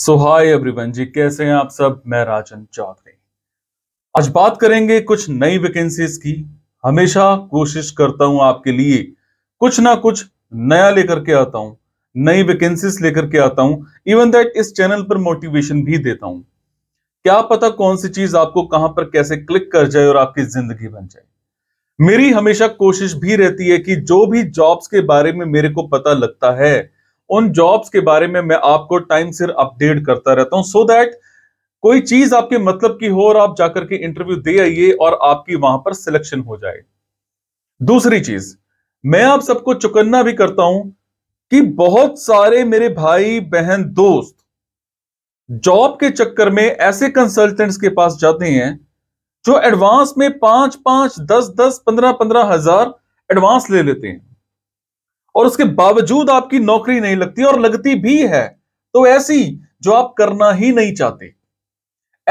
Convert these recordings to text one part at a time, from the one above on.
सो hi everyone जी कैसे हैं आप सब मैं राजन चौधरी आज बात करेंगे कुछ नई वैकेंसीज की हमेशा कोशिश करता हूं आपके लिए कुछ ना कुछ नया लेकर के आता हूं नई वैकेंसीज लेकर के आता हूं इवन दैट इस चैनल पर मोटिवेशन भी देता हूं क्या पता कौन सी चीज आपको कहां पर कैसे क्लिक कर जाए और आपकी जिंदगी बन जाए मेरी हमेशा कोशिश भी रहती है कि जो भी जॉब्स के बारे में मेरे को पता लगता है उन जॉब्स के बारे में मैं आपको टाइम सिर अपडेट करता रहता हूं सो so दैट कोई चीज आपके मतलब की हो और आप जाकर के इंटरव्यू दे आइए और आपकी वहां पर सिलेक्शन हो जाए दूसरी चीज मैं आप सबको चुकन्ना भी करता हूं कि बहुत सारे मेरे भाई बहन दोस्त जॉब के चक्कर में ऐसे कंसल्टेंट्स के पास जाते हैं जो एडवांस में पांच पांच दस दस पंद्रह पंद्रह हजार एडवांस ले लेते हैं और उसके बावजूद आपकी नौकरी नहीं लगती और लगती भी है तो ऐसी जो आप करना ही नहीं चाहते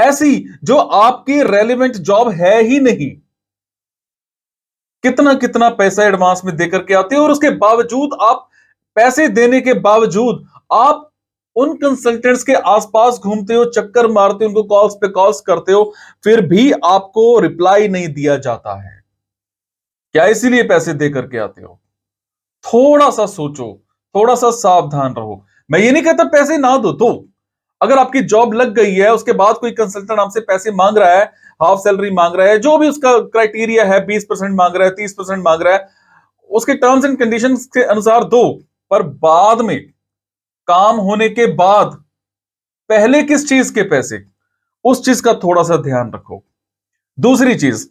ऐसी जो आपकी रेलिवेंट जॉब है ही नहीं कितना कितना पैसा एडवांस में देकर के आते हो और उसके बावजूद आप पैसे देने के बावजूद आप उन कंसल्टेंट्स के आसपास घूमते हो चक्कर मारते हो उनको कॉल्स पे कॉल्स करते हो फिर भी आपको रिप्लाई नहीं दिया जाता है क्या इसीलिए पैसे दे करके आते हो थोड़ा सा सोचो थोड़ा सा सावधान रहो मैं ये नहीं कहता पैसे ना दो तो अगर आपकी जॉब लग गई है उसके बाद कोई कंसल्टेंट आपसे पैसे मांग रहा है हाफ सैलरी मांग रहा है जो भी उसका क्राइटेरिया है बीस परसेंट मांग रहा है तीस परसेंट मांग रहा है उसके टर्म्स एंड कंडीशन के अनुसार दो पर बाद में काम होने के बाद पहले किस चीज के पैसे उस चीज का थोड़ा सा ध्यान रखो दूसरी चीज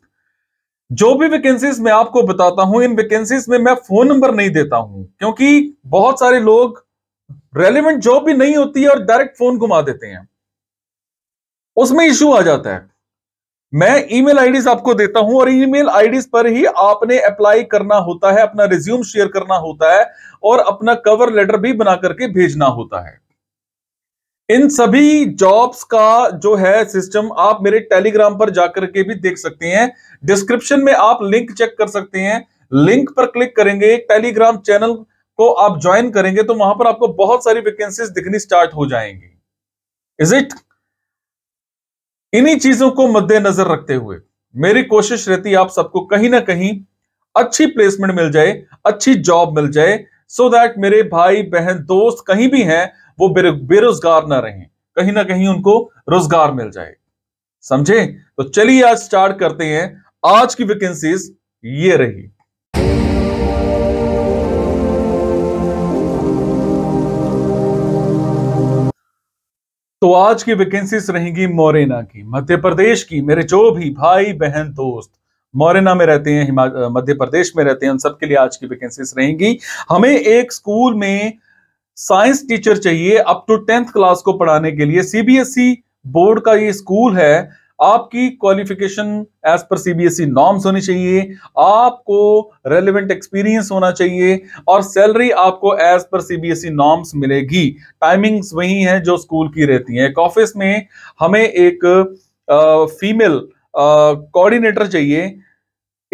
जो भी वैकेंसीज मैं आपको बताता हूं इन वैकेंसीज में मैं फोन नंबर नहीं देता हूं क्योंकि बहुत सारे लोग रेलिवेंट जॉब भी नहीं होती है और डायरेक्ट फोन घुमा देते हैं उसमें इश्यू आ जाता है मैं ईमेल आईडीज आपको देता हूं और ईमेल आईडीज पर ही आपने अप्लाई करना होता है अपना रिज्यूम शेयर करना होता है और अपना कवर लेटर भी बना करके भेजना होता है इन सभी जॉब्स का जो है सिस्टम आप मेरे टेलीग्राम पर जाकर के भी देख सकते हैं डिस्क्रिप्शन में आप लिंक चेक कर सकते हैं लिंक पर क्लिक करेंगे टेलीग्राम चैनल को आप ज्वाइन करेंगे तो वहां पर आपको बहुत सारी वैकेंसीज दिखनी स्टार्ट हो जाएंगी इज इट इन्हीं चीजों को मद्देनजर रखते हुए मेरी कोशिश रहती है आप सबको कहीं ना कहीं अच्छी प्लेसमेंट मिल जाए अच्छी जॉब मिल जाए सो so दैट मेरे भाई बहन दोस्त कहीं भी हैं वो बेरो, बेरोजगार ना रहें कहीं ना कहीं उनको रोजगार मिल जाए समझे तो चलिए आज स्टार्ट करते हैं आज की वैकेंसीज ये रही तो आज की वैकेंसीज रहेंगी मोरेना की मध्य प्रदेश की मेरे जो भी भाई बहन दोस्त मोरेना में रहते हैं मध्य प्रदेश में रहते हैं उन सबके लिए आज की वैकेंसीज रहेंगी हमें एक स्कूल में साइंस टीचर चाहिए अप टू टेंथ क्लास को पढ़ाने के लिए सीबीएसई e बोर्ड का ये स्कूल है आपकी qualification as per CBSE norms होनी चाहिए आपको रेलिवेंट एक्सपीरियंस होना चाहिए और सैलरी आपको एज पर सीबीएसई नॉर्म्स मिलेगी टाइमिंग्स वही हैं जो स्कूल की रहती हैं एक ऑफिस में हमें एक आ, फीमेल कोऑर्डिनेटर चाहिए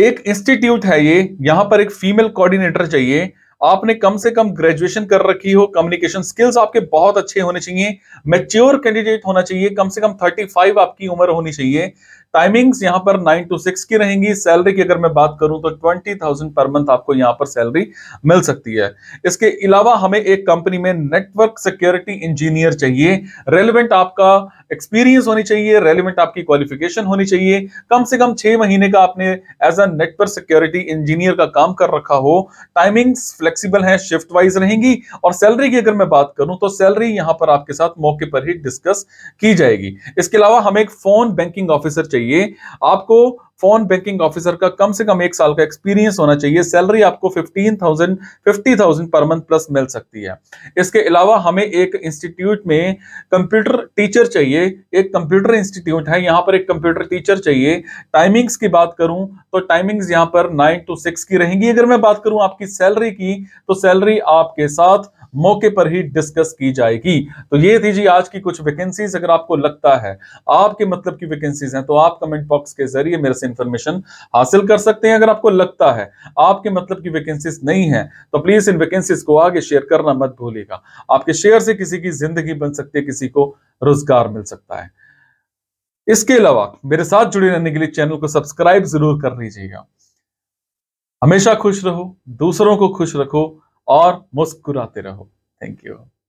एक इंस्टीट्यूट है ये यहां पर एक फीमेल कोऑर्डिनेटर चाहिए आपने कम से कम ग्रेजुएशन कर रखी हो कम्युनिकेशन स्किल्स आपके बहुत अच्छे होने चाहिए मेच्योर कैंडिडेट होना चाहिए कम से कम 35 आपकी उम्र होनी चाहिए टाइमिंग्स यहाँ पर नाइन टू सिक्स की रहेंगी सैलरी की अगर मैं बात करूं तो ट्वेंटी थाउजेंड पर मंथ आपको यहाँ पर सैलरी मिल सकती है इसके अलावा हमें एक कंपनी में नेटवर्क सिक्योरिटी इंजीनियर चाहिए रेलिवेंट आपका एक्सपीरियंस होनी चाहिए रेलिवेंट आपकी क्वालिफिकेशन होनी चाहिए कम से कम छह महीने का आपने as a network security engineer का काम कर रखा हो टाइमिंग्स फ्लेक्सिबल है शिफ्ट वाइज रहेंगी और सैलरी की अगर मैं बात करूं तो सैलरी यहां पर आपके साथ मौके पर ही डिस्कस की जाएगी इसके अलावा हमें एक फोन बैंकिंग ऑफिसर चाहिए चाहिए आपको फोन बैंकिंग ऑफिसर का कम से कम एक साल का एक्सपीरियंस होना चाहिए सैलरी आपको fifteen thousand fifty thousand per month plus मिल सकती है इसके अलावा हमें एक इंस्टीट्यूट में कंप्यूटर टीचर चाहिए एक कंप्यूटर इंस्टीट्यूट है यहाँ पर एक कंप्यूटर टीचर चाहिए टाइमिंग्स की बात करूं तो टाइमिंग्स यहाँ पर नाइन टू सिक्स की रहेंगी अगर मैं बात करूं आपकी सैलरी की तो सैलरी आपके साथ मौके पर ही डिस्कस की जाएगी तो ये थी जी आज की कुछ वैकेंसीज अगर आपको लगता है आपके मतलब की वैकेंसीज हैं तो आप कमेंट बॉक्स के जरिए मेरे से इंफॉर्मेशन हासिल कर सकते हैं अगर आपको लगता है आपके मतलब की वैकेंसीज नहीं है तो प्लीज इन वैकेंसीज को आगे शेयर करना मत भूलिएगा आपके शेयर से किसी की जिंदगी बन सकती है किसी को रोजगार मिल सकता है इसके अलावा मेरे साथ जुड़े रहने के लिए चैनल को सब्सक्राइब जरूर कर लीजिएगा हमेशा खुश रहो दूसरों को खुश रखो और मुस्कुराते रहो थैंक यू